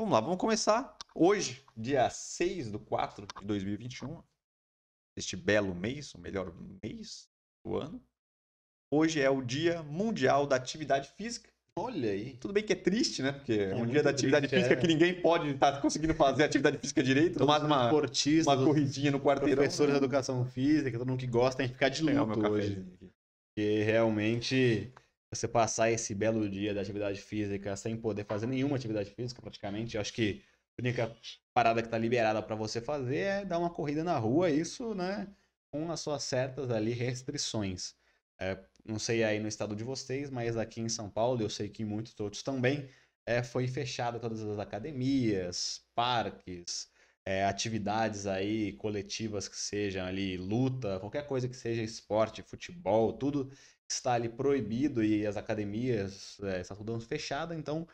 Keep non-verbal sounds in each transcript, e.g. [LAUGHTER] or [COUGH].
Vamos lá, vamos começar hoje, dia 6 do 4 de 2021. Este belo mês, o melhor mês do ano. Hoje é o Dia Mundial da Atividade Física. Olha aí. Tudo bem que é triste, né? Porque é, é um dia da atividade triste, física é. que ninguém pode estar tá conseguindo fazer atividade física direito, Tomar mais uma, uma corridinha no quarteirão. Professores de né? educação física, todo mundo que gosta tem que ficar de luto hoje. Porque realmente você passar esse belo dia da atividade física sem poder fazer nenhuma atividade física praticamente, eu acho que a única parada que está liberada para você fazer é dar uma corrida na rua, isso, né, com as suas certas ali restrições. É, não sei aí no estado de vocês, mas aqui em São Paulo, eu sei que muitos outros também, é, foi fechada todas as academias, parques, é, atividades aí coletivas que sejam ali, luta, qualquer coisa que seja esporte, futebol, tudo está ali proibido e as academias é, está tudo fechada, então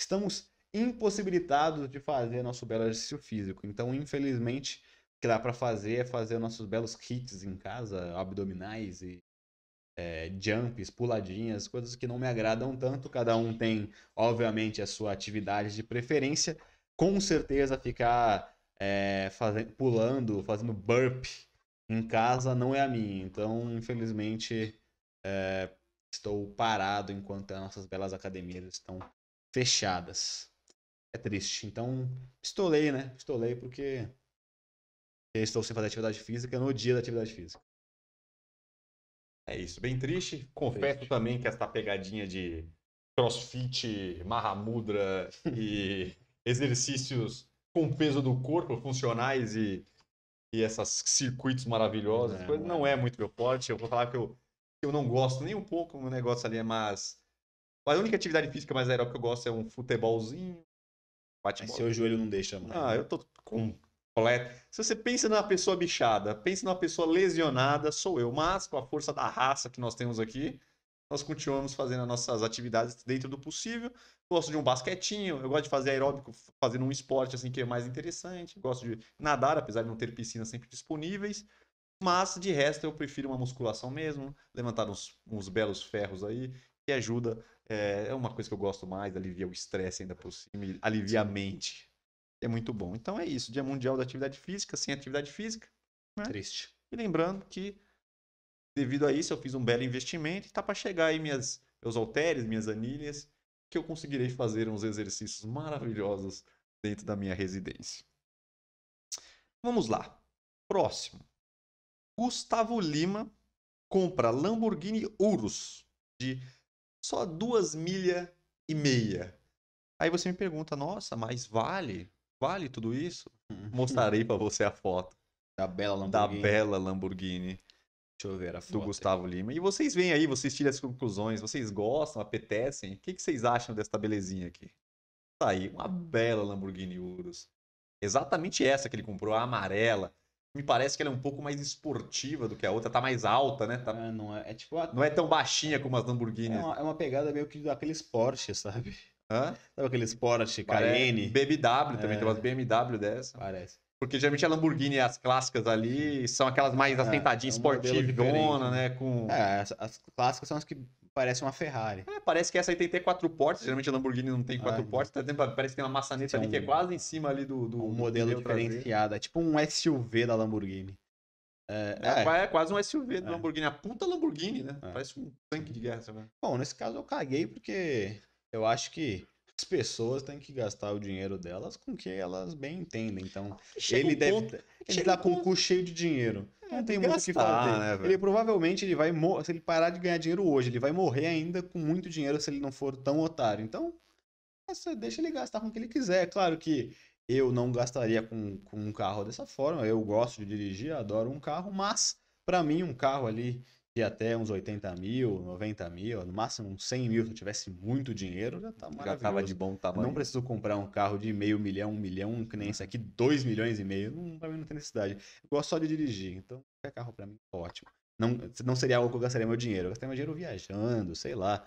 estamos impossibilitados de fazer nosso belo exercício físico. Então, infelizmente, o que dá para fazer é fazer nossos belos hits em casa, abdominais e é, jumps, puladinhas, coisas que não me agradam tanto. Cada um tem, obviamente, a sua atividade de preferência. Com certeza, ficar é, fazendo, pulando, fazendo burp em casa não é a minha. Então, infelizmente, é, estou parado enquanto as nossas belas academias estão fechadas. É triste. Então, pistolei, né? Pistolei porque eu estou sem fazer atividade física no dia da atividade física. É isso, bem triste. Confesso triste. também que esta pegadinha de crossfit, marramudra [LAUGHS] e exercícios com o peso do corpo, funcionais e, e essas circuitos maravilhosos, é, não é. é muito meu forte. Eu vou falar que eu, eu não gosto nem um pouco do negócio ali, é mas, mas a única atividade física mais aeróbica que eu gosto é um futebolzinho. Bate Mas seu joelho não deixa, mano. Ah, né? eu tô completo. Se você pensa numa pessoa bichada, pensa numa pessoa lesionada, sou eu. Mas com a força da raça que nós temos aqui, nós continuamos fazendo as nossas atividades dentro do possível. Gosto de um basquetinho, eu gosto de fazer aeróbico, fazendo um esporte assim que é mais interessante. Gosto de nadar, apesar de não ter piscinas sempre disponíveis. Mas de resto eu prefiro uma musculação mesmo, levantar uns, uns belos ferros aí, que ajuda. É, é uma coisa que eu gosto mais, alivia o estresse ainda por cima, alivia a mente. É muito bom. Então é isso, Dia Mundial da Atividade Física, sem atividade física. Né? Triste. E lembrando que Devido a isso, eu fiz um belo investimento e está para chegar aí minhas, meus halteres, minhas anilhas, que eu conseguirei fazer uns exercícios maravilhosos dentro da minha residência. Vamos lá. Próximo. Gustavo Lima compra Lamborghini Urus de só duas milha e meia. Aí você me pergunta, nossa, mas vale? Vale tudo isso? [LAUGHS] Mostrarei para você a foto. Da bela Lamborghini. Da bela Lamborghini. Deixa eu ver a foto. Do Gustavo Lima. E vocês vêm aí, vocês tiram as conclusões, vocês gostam, apetecem. O que, que vocês acham desta belezinha aqui? Tá aí, uma bela Lamborghini Urus. Exatamente essa que ele comprou, a amarela. Me parece que ela é um pouco mais esportiva do que a outra, tá mais alta, né? Tá... É, não, é, é tipo a... não é tão baixinha como as Lamborghini. É uma, é uma pegada meio que daqueles Porsche, sabe? Hã? Sabe aqueles Porsche, Cayenne? BMW também, é. tem umas BMW dessa. Parece. Porque geralmente a Lamborghini, as clássicas ali, são aquelas mais é, assentadinhas, é, é um né, né? Com... É, as, as, clássicas são as que parecem uma Ferrari. É, parece que essa aí tem que ter quatro portas. Geralmente a Lamborghini não tem é. quatro portas. portas. Tem, parece que tem uma maçaneta tem ali um, que é quase em cima ali do... do um modelo diferenciado. É tipo um SUV da Lamborghini. É, é, é, quase um SUV do é. Lamborghini. A puta Lamborghini, né? Parece um tanque de guerra. Sabe? Bom, nesse caso eu caguei porque eu acho que as pessoas têm que gastar o dinheiro delas com o que elas bem entendem. Então, ah, ele um deve. Ponto, ele tá com o cu cheio de dinheiro. É, não tem muito o que fazer. Né, ele provavelmente ele vai se ele parar de ganhar dinheiro hoje, ele vai morrer ainda com muito dinheiro se ele não for tão otário. Então, essa, deixa ele gastar com o que ele quiser. É claro que eu não gastaria com, com um carro dessa forma. Eu gosto de dirigir, adoro um carro, mas para mim um carro ali de até uns 80 mil, 90 mil, no máximo uns 100 mil, se eu tivesse muito dinheiro, já tá maravilhoso. Já tava de bom tamanho. Não preciso comprar um carro de meio milhão, um milhão, que nem esse aqui, dois milhões e meio, não, pra mim não tem necessidade. Eu gosto só de dirigir, então qualquer carro para mim é ótimo. Não, não seria algo que eu gastaria meu dinheiro, eu gastaria meu dinheiro viajando, sei lá,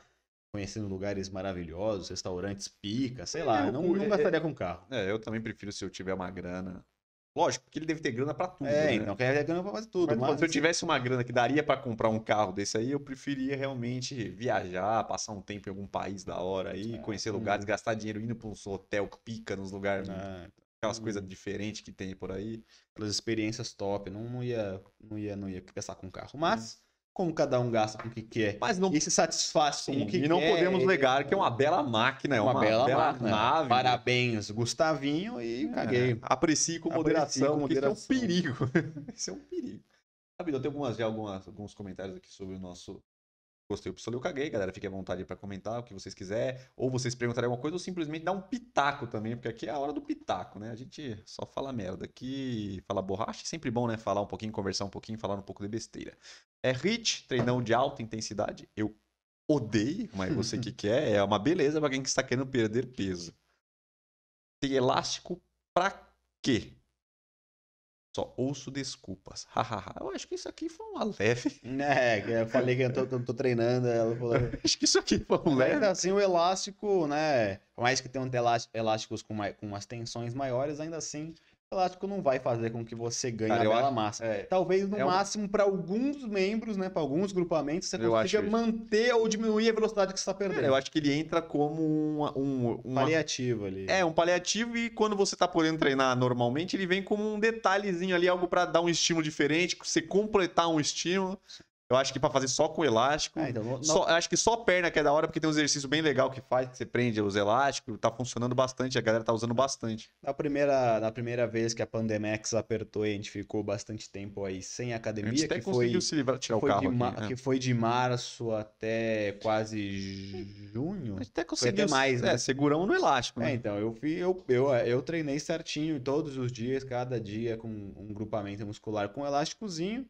conhecendo lugares maravilhosos, restaurantes pica, sei é, lá, eu, não, não é, gastaria com carro. É, é, eu também prefiro se eu tiver uma grana Lógico, porque ele deve ter grana pra tudo. É, né? não quer ter grana pra fazer tudo. Mas, mas... se eu tivesse uma grana que daria para comprar um carro desse aí, eu preferia realmente viajar, passar um tempo em algum país da hora aí, é, conhecer uhum. lugares, gastar dinheiro indo pra um hotel que pica nos lugares. É. Então. Aquelas hum. coisas uhum. diferentes que tem por aí. Pelas experiências top. Não, não, ia, não, ia, não ia gastar com carro. Mas uhum como cada um gasta com o que quer. Mas não e se satisfaz com o que quer. E não podemos negar que é uma bela máquina, é uma, uma bela, bela máquina. nave. Parabéns, Gustavinho, e é, caguei. Aprecie com moderação, porque isso é um perigo. [LAUGHS] isso é um perigo. Sabe, eu tenho algumas, já algumas, alguns comentários aqui sobre o nosso gostei, pessoal eu caguei, galera. Fique à vontade para comentar o que vocês quiser, ou vocês perguntarem alguma coisa, ou simplesmente dar um pitaco também, porque aqui é a hora do pitaco, né? A gente só fala merda aqui, fala borracha, é sempre bom, né? Falar um pouquinho, conversar um pouquinho, falar um pouco de besteira. É hit, treinão de alta intensidade, eu odeio, mas é você [LAUGHS] que quer, é uma beleza para quem que está querendo perder peso. Tem elástico pra quê? Só ouço desculpas. Hahaha. eu acho que isso aqui foi uma leve. É, eu falei que eu tô, tô treinando. Ela falou. [LAUGHS] acho que isso aqui foi um leve. Ainda assim, o elástico, né? Por mais que tenham elásticos com, mais, com umas tensões maiores, ainda assim elástico não vai fazer com que você ganhe Cara, a bela acho, massa. É, Talvez no é máximo um... para alguns membros, né, para alguns grupamentos, você eu consiga manter ou diminuir a velocidade que você está perdendo. É, eu acho que ele entra como um, um, paliativo ali. É, um paliativo e quando você está podendo treinar normalmente, ele vem como um detalhezinho ali, algo para dar um estímulo diferente, você completar um estímulo. Eu acho que para fazer só com elástico. Ah, então, só, acho que só perna que é da hora, porque tem um exercício bem legal que faz, que você prende os elásticos, tá funcionando bastante, a galera tá usando bastante. Na primeira, na primeira vez que a Pandemex apertou e a gente ficou bastante tempo aí sem academia, a gente até que conseguiu foi, se livrar, tirar o carro. Aqui, ma... né? Que foi de março até quase junho. A gente até conseguiu. Até mais, né? É, seguramos no elástico, né? É, então, eu, fui, eu, eu, eu treinei certinho todos os dias, cada dia, com um grupamento muscular com um elásticozinho.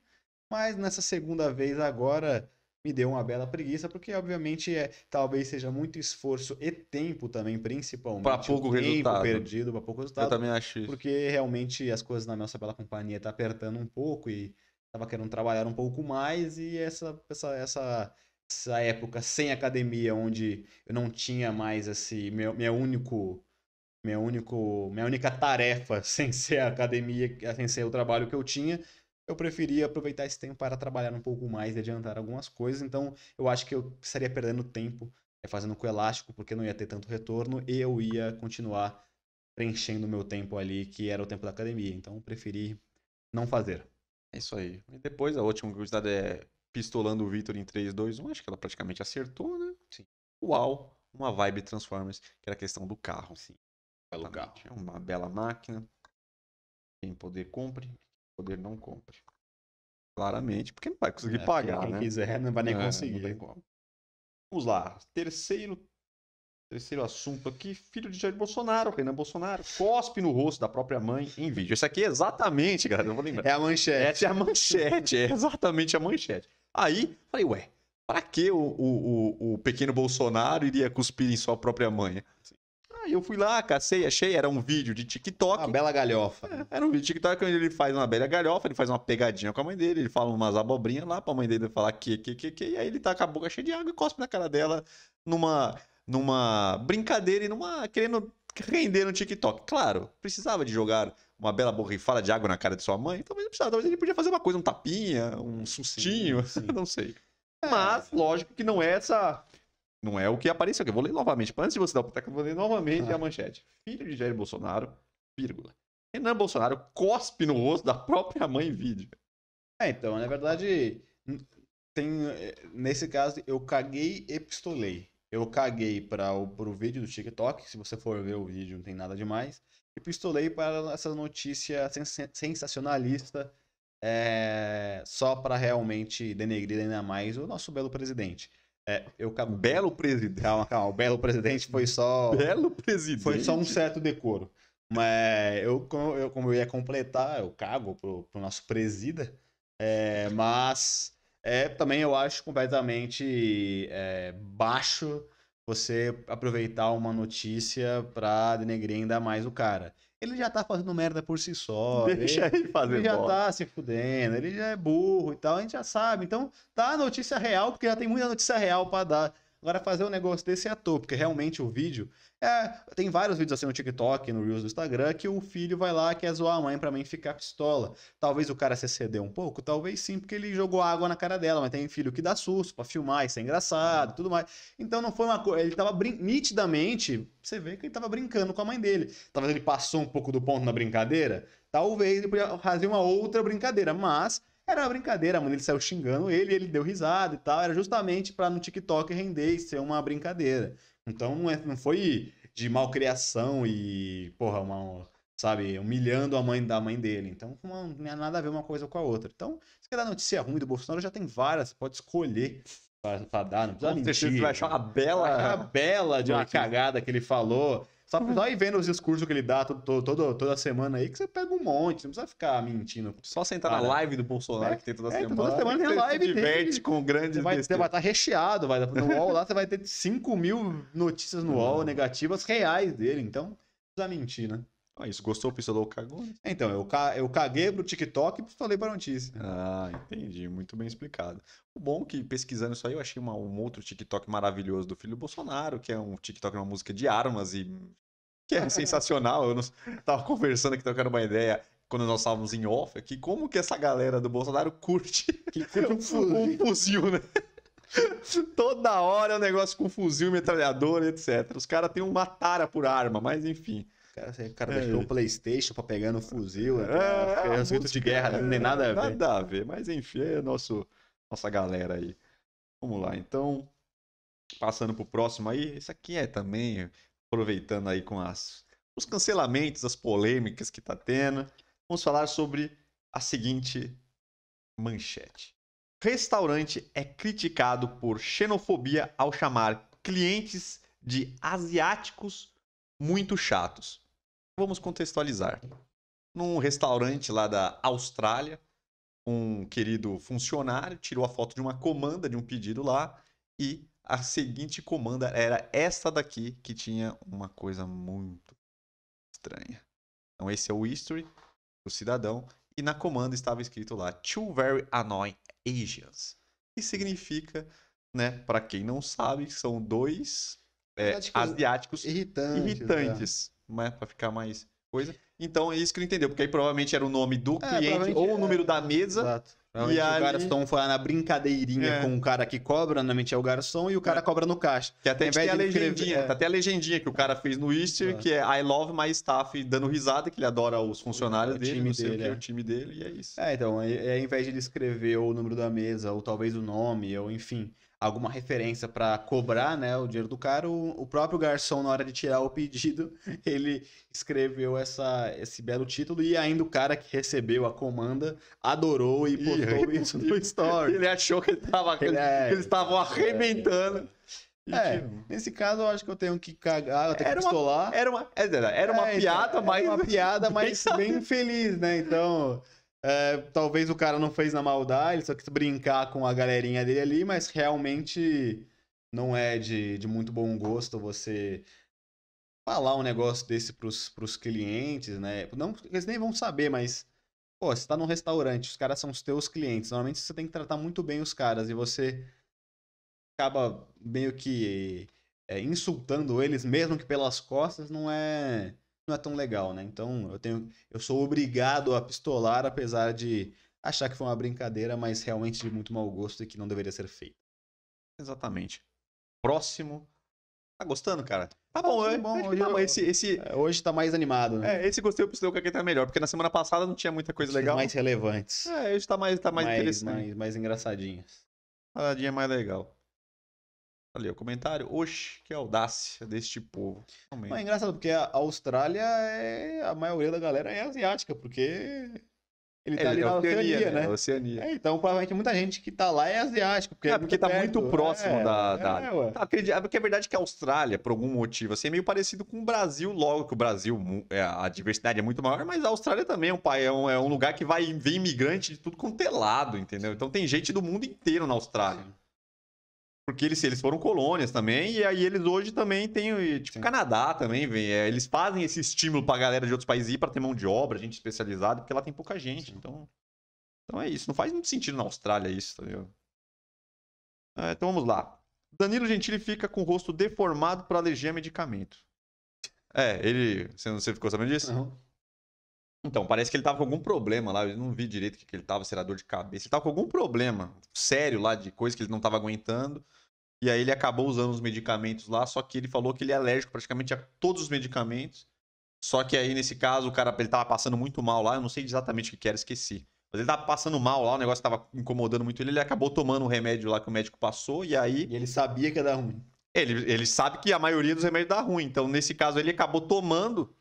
Mas nessa segunda vez agora me deu uma bela preguiça, porque obviamente é, talvez seja muito esforço e tempo também, principalmente. Para pouco tempo resultado. perdido, para pouco resultado. Eu também acho isso. Porque realmente as coisas na nossa bela companhia tá apertando um pouco e tava querendo trabalhar um pouco mais e essa essa essa essa época sem academia onde eu não tinha mais esse meu, meu único meu único minha única tarefa [LAUGHS] sem ser a academia, sem ser o trabalho que eu tinha, eu preferia aproveitar esse tempo para trabalhar um pouco mais e adiantar algumas coisas. Então, eu acho que eu estaria perdendo tempo eh, fazendo com elástico, porque não ia ter tanto retorno e eu ia continuar preenchendo o meu tempo ali, que era o tempo da academia. Então, eu preferi não fazer. É isso aí. E depois, a última curiosidade é pistolando o Victor em 3, 2, 1. Acho que ela praticamente acertou, né? Sim. Uau, uma vibe Transformers, que era a questão do carro. Sim. Belo é carro. É uma bela máquina. Quem poder, compre poder não compre. Claramente, porque não vai conseguir é, pagar. Quem né? quiser, não vai nem é, conseguir. Vamos lá. Terceiro, terceiro assunto aqui: filho de Jair Bolsonaro, Renan Bolsonaro, cospe no rosto da própria mãe em vídeo. Isso aqui é exatamente, galera, eu vou lembrar. [LAUGHS] É a manchete. É a manchete, é exatamente a manchete. Aí, falei, ué, para que o, o, o, o, pequeno Bolsonaro iria cuspir em sua própria mãe? Sim. Aí eu fui lá, cacei, achei, era um vídeo de TikTok. Uma bela galhofa. É, era um vídeo de TikTok onde ele faz uma bela galhofa, ele faz uma pegadinha com a mãe dele, ele fala umas abobrinhas lá pra mãe dele falar que, que, que, que, e aí ele tá com a boca cheia de água e cospe na cara dela numa, numa brincadeira e numa. querendo render no TikTok. Claro, precisava de jogar uma bela borrifada de água na cara de sua mãe, talvez não precisava, talvez ele podia fazer uma coisa, um tapinha, um sustinho, sim, sim. [LAUGHS] não sei. É, mas, lógico que não é essa não é o que apareceu aqui. Eu vou ler novamente. Antes de você dar o pitaco, eu vou ler novamente ah. a manchete. Filho de Jair Bolsonaro, vírgula. Renan Bolsonaro cospe no rosto da própria mãe em vídeo. É, então, na verdade, tem, eh, nesse caso, eu caguei e pistolei. Eu caguei para o pro vídeo do TikTok, se você for ver o vídeo, não tem nada demais. E pistolei para essa notícia sensacionalista, é, só para realmente denegrir ainda mais o nosso belo presidente. É, eu, belo presidente. Calma, calma. O belo presidente foi só. Belo presidente. Foi só um certo decoro. Mas eu, eu como eu ia completar, eu cago pro, pro nosso presida. É, mas é, também eu acho completamente é, baixo você aproveitar uma notícia para denegrir ainda mais o cara ele já tá fazendo merda por si só. [LAUGHS] Deixa ele, ele fazer Ele já bola. tá se fudendo, ele já é burro e tal, a gente já sabe. Então, tá a notícia real, porque já tem muita notícia real para dar. Agora, fazer um negócio desse é à toa, porque realmente o vídeo. É... Tem vários vídeos assim no TikTok, no Reels do Instagram, que o filho vai lá, quer zoar a mãe pra mãe ficar pistola. Talvez o cara se cedeu um pouco, talvez sim, porque ele jogou água na cara dela, mas tem filho que dá susto pra filmar, isso é engraçado tudo mais. Então não foi uma coisa. Ele tava brin... nitidamente. Você vê que ele tava brincando com a mãe dele. Talvez ele passou um pouco do ponto na brincadeira. Talvez ele podia fazer uma outra brincadeira, mas era uma brincadeira, mano. Ele saiu xingando ele, ele deu risada e tal. Era justamente para no TikTok render e ser uma brincadeira. Então não, é, não foi de malcriação e, porra, uma, sabe, humilhando a mãe da mãe dele. Então uma, não tinha é nada a ver uma coisa com a outra. Então, se quer dar notícia ruim do Bolsonaro, já tem várias, você pode escolher pra, pra dar, não precisa Nossa, mentir. Você vai achar uma bela... Uma bela de uma cagada que ele falou só uhum. ir vendo os discursos que ele dá todo, todo, toda semana aí, que você pega um monte, não precisa ficar mentindo. Só sentar na live do Bolsonaro é, que tem toda é, semana. Toda semana tem live. Se diverte dele. com grandes vai, vai estar tá recheado, vai tá no UOL lá, você vai ter 5 mil notícias no UOL negativas reais dele, então não precisa mentir, né? Ah, isso, gostou, pistolou, cagou? Né? Então, eu, ca... eu caguei pro TikTok e pistolei pra notícia. Ah, entendi. Muito bem explicado. O bom é que pesquisando isso aí, eu achei uma, um outro TikTok maravilhoso do filho do Bolsonaro, que é um TikTok, uma música de armas e... Que é [LAUGHS] sensacional. Eu não... tava conversando aqui, trocando uma ideia quando nós estávamos em off aqui, como que essa galera do Bolsonaro curte, que curte um, [LAUGHS] fuzil. um fuzil, né? [LAUGHS] Toda hora é um negócio com fuzil, metralhadora, etc. Os caras têm uma tara por arma, mas enfim. Cara, o cara é. deixou o Playstation pra pegar no fuzil. É, é, é de guerra, é, não tem é, nada a ver. Nada a ver, mas enfim, é nosso, nossa galera aí. Vamos lá, então. Passando pro próximo aí, isso aqui é também, aproveitando aí com as, os cancelamentos, as polêmicas que tá tendo. Vamos falar sobre a seguinte manchete. Restaurante é criticado por xenofobia ao chamar clientes de asiáticos muito chatos. Vamos contextualizar. Num restaurante lá da Austrália, um querido funcionário tirou a foto de uma comanda de um pedido lá e a seguinte comanda era essa daqui que tinha uma coisa muito estranha. Então esse é o history do cidadão e na comanda estava escrito lá Two Very Annoying Asians, que significa, né, para quem não sabe, são dois é, asiáticos irritantes, irritantes né, para ficar mais coisa. Então é isso que ele entendeu, porque aí provavelmente era o nome do é, cliente ou o é. número é... da mesa. Exato. E aí... o garçom foi lá na brincadeirinha é. com o cara que cobra, normalmente é o garçom, e o cara é. cobra no caixa. Que até tem a legendinha, é. tá até a legendinha que o cara fez no Easter, que é I love my staff, dando risada, que ele adora os funcionários o dele, time dele, que, é. o time dele, e é isso. É, então, é, ao invés de ele escrever o número da mesa, ou talvez o nome, ou enfim alguma referência para cobrar né, o dinheiro do cara, o, o, próprio garçom, na hora de tirar o pedido, [LAUGHS] ele escreveu essa, esse belo título e ainda o cara que recebeu a comanda adorou e postou [LAUGHS] isso no story. Ele achou que ele ele é... eles estavam é. arrebentando. É, é. é, nesse caso eu acho que eu tenho que cagar, eu tenho era que pistolar. Uma, era uma, era uma piada, é, mas... É, era uma piada, então, mas [LAUGHS] bem feliz, né? Então... É, talvez o cara não fez na maldade, ele só quis brincar com a galerinha dele ali, mas realmente não é de, de muito bom gosto você falar um negócio desse pros, pros clientes, né? Não, eles nem vão saber, mas. Pô, você tá num restaurante, os caras são os teus clientes. Normalmente você tem que tratar muito bem os caras e você acaba meio que é, insultando eles, mesmo que pelas costas, não é não é tão legal, né? Então eu tenho, eu sou obrigado a pistolar, apesar de achar que foi uma brincadeira, mas realmente de muito mau gosto e que não deveria ser feito. Exatamente. Próximo. Tá gostando, cara? Tá, tá é, bom, é, tá bom. Hoje, tá, esse, esse... É, hoje tá mais animado, né? É, esse gostei, eu pistolei que aqui é tá melhor, porque na semana passada não tinha muita coisa legal. Mais relevantes. É, hoje tá mais, tá mais, mais interessante. Mais, mais engraçadinhas. Paradinha mais legal. Ali o comentário, oxe, que audácia deste povo. Mas é engraçado, porque a Austrália, é, a maioria da galera é asiática, porque ele tá é, ali é na Oceania, Oceania né? né? Oceania. É, então, provavelmente, muita gente que tá lá é asiático. Porque é, é porque muito tá perto. muito próximo é, da... É, da... Tá, é, porque é verdade que a Austrália, por algum motivo, assim, é meio parecido com o Brasil. Logo que o Brasil, é, a diversidade é muito maior, mas a Austrália também é um, país, é um, é um lugar que vai ver imigrante de tudo quanto é lado, entendeu? Então, tem gente do mundo inteiro na Austrália. Porque eles, eles foram colônias também, e aí eles hoje também têm. Tipo, o Canadá também, vem. É, eles fazem esse estímulo pra galera de outros países ir pra ter mão de obra, gente especializada, porque lá tem pouca gente. Sim. Então. Então é isso. Não faz muito sentido na Austrália isso, tá ligado? É, então vamos lá. Danilo Gentili fica com o rosto deformado para alergia a medicamento. É, ele. Você, não, você ficou sabendo disso? Não. Então, parece que ele tava com algum problema lá. Eu não vi direito o que, ele tava, se era dor de cabeça. Ele tava com algum problema sério lá, de coisa que ele não tava aguentando. E aí ele acabou usando os medicamentos lá, só que ele falou que ele é alérgico praticamente a todos os medicamentos. Só que aí, nesse caso, o cara ele tava passando muito mal lá. Eu não sei exatamente o que, que era, esqueci. Mas ele tava passando mal lá, o negócio tava incomodando muito ele. Ele acabou tomando o um remédio lá que o médico passou, e aí. E ele sabia que ia dar ruim. Ele, ele sabe que a maioria dos remédios dá ruim. Então, nesse caso, ele acabou tomando.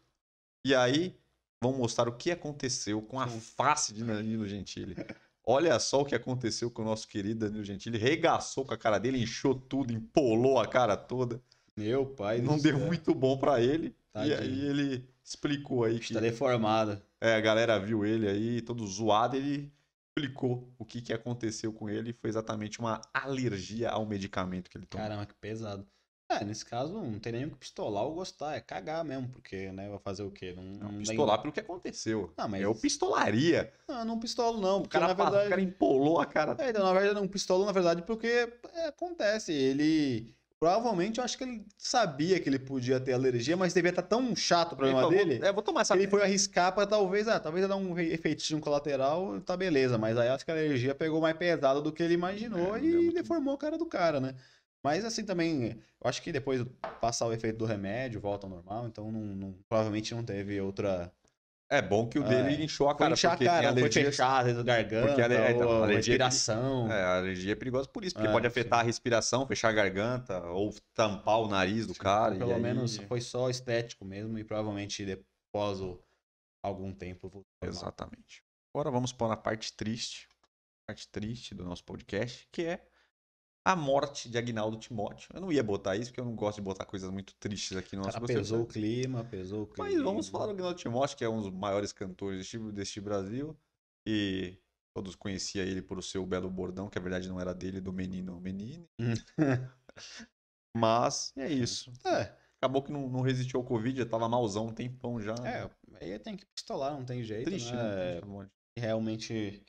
E aí, vão mostrar o que aconteceu com a face de Danilo Gentili. Olha só o que aconteceu com o nosso querido Danilo Gentili. Regaçou com a cara dele, inchou tudo, empolou a cara toda. Meu pai. Não deu céu. muito bom para ele. Tadinho. E aí ele explicou aí. Está que... Tá deformado. É, a galera viu ele aí, todo zoado. Ele explicou o que, que aconteceu com ele. Foi exatamente uma alergia ao medicamento que ele tomou. Caramba, que pesado. É, nesse caso não tem nem o que pistolar ou gostar, é cagar mesmo, porque, né, vai fazer o quê? Não, não, não pistolar nem... pelo que aconteceu. não mas... Eu é pistolaria. Não, ah, não pistolo não, porque o cara, na verdade... O cara empolou a cara. É, então, na verdade, não pistolo, na verdade, porque é, acontece, ele... Provavelmente eu acho que ele sabia que ele podia ter alergia, mas devia estar tá tão chato o problema falou, dele. É, vou tomar essa. Ele foi arriscar para talvez, ah, talvez dar um efeitinho colateral, tá beleza, mas aí acho que a alergia pegou mais pesado do que ele imaginou é, e é deformou a cara do cara, né? Mas assim também, eu acho que depois passar o efeito do remédio, volta ao normal, então não, não provavelmente não teve outra. É bom que o é, dele é, inchou a cara, inchar porque a cara, alergia, foi fechar a garganta, porque é, então, a alergia, é respiração. É, a alergia é perigosa por isso, porque é, pode afetar sim. a respiração, fechar a garganta ou tampar o nariz do sim, cara. Então, pelo menos foi só estético mesmo e provavelmente depois o, algum tempo. Exatamente. Agora vamos para a parte triste, parte triste do nosso podcast, que é a morte de Agnaldo Timóteo. Eu não ia botar isso, porque eu não gosto de botar coisas muito tristes aqui no nosso Cara, Pesou o clima, pesou o clima. Mas vamos falar do Agnaldo Timóteo, que é um dos maiores cantores deste, deste Brasil. E todos conheciam ele por seu belo bordão, que a verdade não era dele, do menino menino. [LAUGHS] Mas é isso. É. Acabou que não, não, resistiu ao Covid, já tava malzão um tempão já. É, aí né? tem que pistolar, não tem jeito. Triste, né? né? É, realmente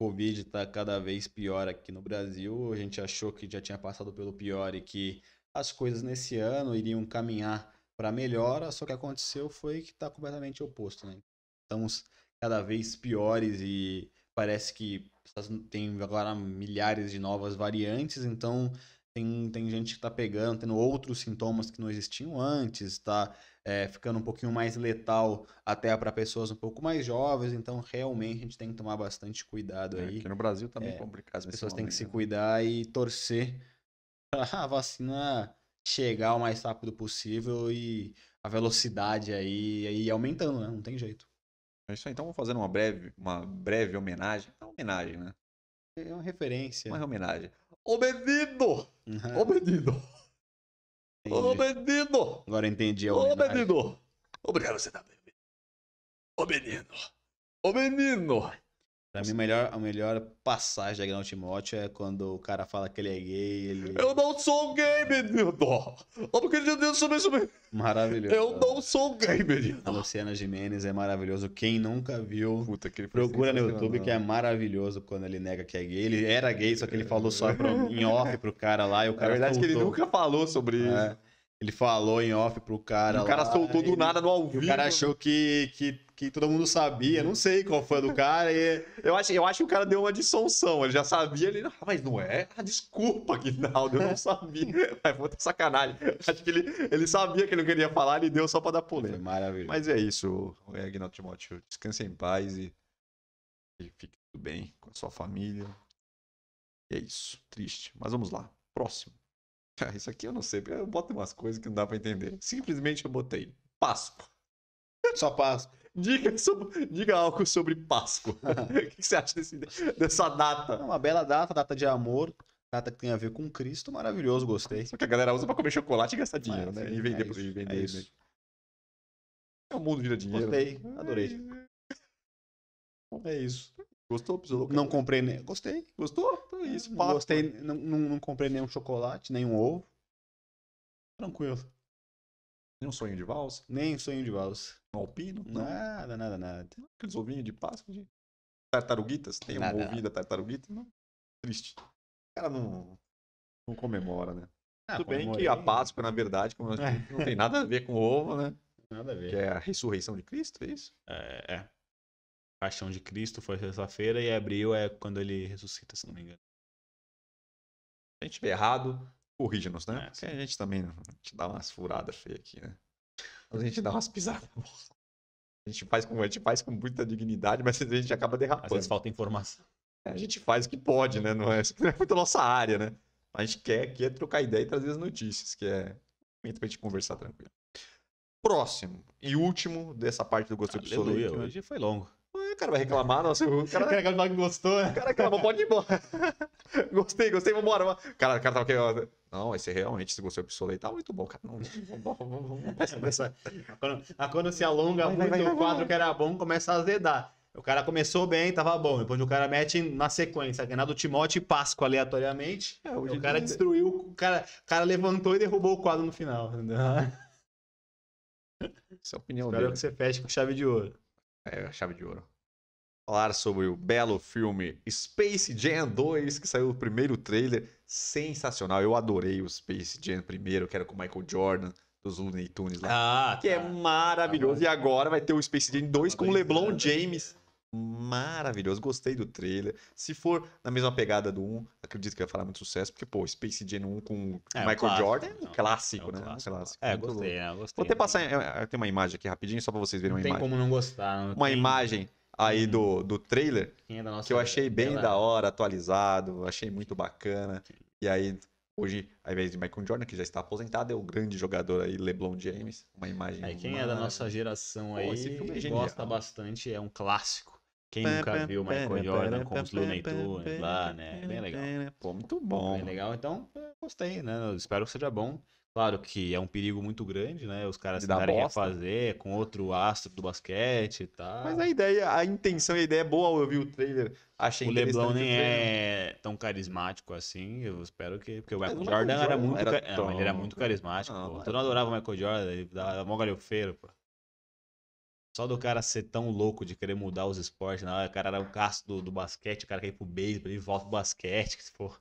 Covid está cada vez pior aqui no Brasil. A gente achou que já tinha passado pelo pior e que as coisas nesse ano iriam caminhar para melhora, só que aconteceu foi que está completamente oposto. Né? Estamos cada vez piores e parece que tem agora milhares de novas variantes, então tem, tem gente que está pegando, tendo outros sintomas que não existiam antes, está é, ficando um pouquinho mais letal até para pessoas um pouco mais jovens. Então, realmente, a gente tem que tomar bastante cuidado é, aí. É, aqui no Brasil também tá é eh, complicado. As pessoas têm que se né? cuidar e torcer para [LAUGHS] a vacina chegar o mais rápido possível e a velocidade aí, aí aumentando, né? Não tem jeito. É isso aí. Então, vou fazer uma breve, uma breve homenagem. É uma homenagem, né? É uma referência. Uma homenagem. Obedido! Uhum. Obedido! Entendi. Ô, menino! Agora entendi a Ô, menino! Obrigado, você tá bem. Ô, menino! Ô, menino! Pra mim, a melhor, a melhor passagem da Grão Timóteo é quando o cara fala que ele é gay. Ele... Eu não sou gay, menino! Ó, o que ele disse sobre isso. Maravilhoso. Eu não sou gay, menino! A Luciana Jimenez é maravilhoso. Quem nunca viu, Puta, que procura no YouTube, que é maravilhoso quando ele nega que é gay. Ele era gay, só que ele falou só pra, em off pro cara lá. E o é cara Na verdade, é que ele nunca falou sobre é. isso. Ele falou em off pro cara. O cara lá, soltou do nada no ao vivo. O cara achou que, que, que todo mundo sabia. Não sei qual foi do cara. E... [LAUGHS] eu, acho, eu acho que o cara deu uma dissonção. Ele já sabia. Ele, ah, mas não é? Ah, desculpa, Guinaldo, eu não sabia. [LAUGHS] mas vou ter sacanagem. Acho que ele, ele sabia que ele não queria falar. Ele deu só pra dar polêmica. Foi maravilhoso. Mas é isso, é, Guinaldo Timóteo. Descanse em paz e, e fique tudo bem com a sua família. E é isso. Triste. Mas vamos lá. Próximo. Ah, isso aqui eu não sei, eu boto umas coisas que não dá pra entender. Uhum. Simplesmente eu botei Páscoa. [LAUGHS] Só Páscoa. Diga, sobre, diga algo sobre Páscoa. [LAUGHS] o que você acha desse, dessa data? É uma bela data, data de amor, data que tem a ver com Cristo, maravilhoso, gostei. Só que a galera usa pra comer chocolate e gastar dinheiro, Mas, né? É e vender. É isso, e vender, é isso. É né? É o mundo vira dinheiro. Gostei, adorei. É isso. Gostou, Não comprei nem. Gostei. Gostou? isso. Não gostei, não, não, não comprei nenhum chocolate, nenhum ovo. Tranquilo. nenhum sonho de valsa? Nem sonho de valsa. Um alpino? Nada, nada, nada. Aqueles ovinhos de Páscoa de tartaruguitas? Tem nada, um ovinho da tartaruguita? Não. Triste. O cara não, não comemora, né? Ah, Tudo bem que a Páscoa, na verdade, como nós é. não tem nada a ver com ovo, né? Nada a ver. Que é a ressurreição de Cristo, é isso? É. é. Paixão de Cristo foi sexta-feira e abril é quando ele ressuscita, se não me engano a gente estiver errado, corrige-nos, né? É, Porque a gente também a gente dá umas furadas feias aqui, né? A gente dá umas pisadas. [LAUGHS] A gente faz com, a gente faz com muita dignidade, mas a gente acaba derrapando. Às vezes falta informação. É, a gente faz o que pode, né? Não é, [LAUGHS] não é muito nossa área, né? A gente quer aqui é trocar ideia e trazer as notícias, que é momento pra gente conversar tranquilo. Próximo e último dessa parte do Gostei do né? hoje foi longo o cara vai reclamar, não? o cara, o cara reclamar é que gostou, né? O cara reclamou, pode ir embora. [LAUGHS] gostei, gostei, vambora. Cara, o cara tava querendo. Não, esse realmente, se você do aí, tá muito bom, cara. Não, vamos, vamos, vamos, vamos. [LAUGHS] quando, quando se alonga vai, muito, vai, vai, o quadro que era bom começa a azedar. O cara começou bem, tava bom. Depois o cara mete na sequência, ganhado é Timote e Páscoa aleatoriamente. É, o cara destruiu, o cara, o cara levantou e derrubou o quadro no final. Essa é a opinião Espero dele. que você feche com chave de ouro. É, chave de ouro falar sobre o belo filme Space Jam 2, que saiu o primeiro trailer. Sensacional, eu adorei o Space Jam primeiro, que era com o Michael Jordan, dos Looney Tunes lá. Ah, que é tá. maravilhoso. Tá e agora vai ter o Space Jam 2 tá com o LeBron James. Maravilhoso, gostei do trailer. Se for na mesma pegada do 1, acredito que vai falar muito sucesso, porque, pô, Space Jam 1 com é, Michael clássico, Jordan é um clássico, é um né? É clássico. É, gostei, é, gostei. Vou até passar. É, é, tem uma imagem aqui rapidinho, só pra vocês verem não uma imagem. imagem. Tem como não gostar, não Uma tem... imagem aí uhum. do, do trailer, é que eu achei bem é da hora, atualizado, achei muito bacana. E aí, hoje, ao invés de Michael Jordan, que já está aposentado, é o grande jogador aí, LeBron James. Uma imagem. Aí, quem é da nossa geração Pô, aí, é gosta bastante, é um clássico. Quem nunca viu Michael Jordan com os Looney Tunes lá, né? Bem legal. Pô, muito bom. Bem legal, então, gostei, né? Eu espero que seja bom. Claro que é um perigo muito grande, né? Os caras tentarem refazer com outro astro do basquete e tal. Mas a ideia, a intenção, a ideia é boa. Eu vi o trailer, achei o LeBron nem é tão carismático assim. Eu espero que. Porque o Michael, Michael Jordan, Jordan, era muito. Era é, tão... não, ele era muito carismático. Não, adorava o Michael Jordan, ele dava mó galhofeiro, pô. Só do cara ser tão louco de querer mudar os esportes, não. O cara era o casto do, do basquete, o cara quer ir pro beisebol, ele volta pro basquete, que se for.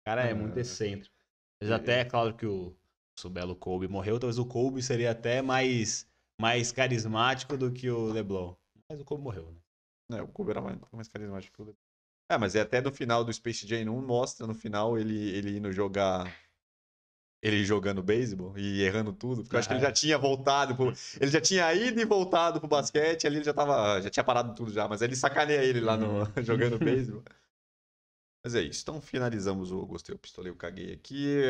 O cara é, é muito excêntrico. Mas até é claro que o se o belo Kobe morreu, talvez o Kobe seria até mais, mais carismático do que o LeBlanc. Mas o Kobe morreu, né? É, o Kobe era mais, mais carismático que o LeBlanc. É, mas é até no final do Space Jam 1 mostra no final ele, ele indo jogar ele jogando beisebol e errando tudo, porque eu acho que ele já ah, é. tinha voltado, pro... ele já tinha ido e voltado pro basquete, ali ele já tava, já tinha parado tudo já, mas ele sacaneia ele lá no uhum. [LAUGHS] jogando beisebol. Mas é isso, então finalizamos o Gostei, o pistolei, o caguei aqui.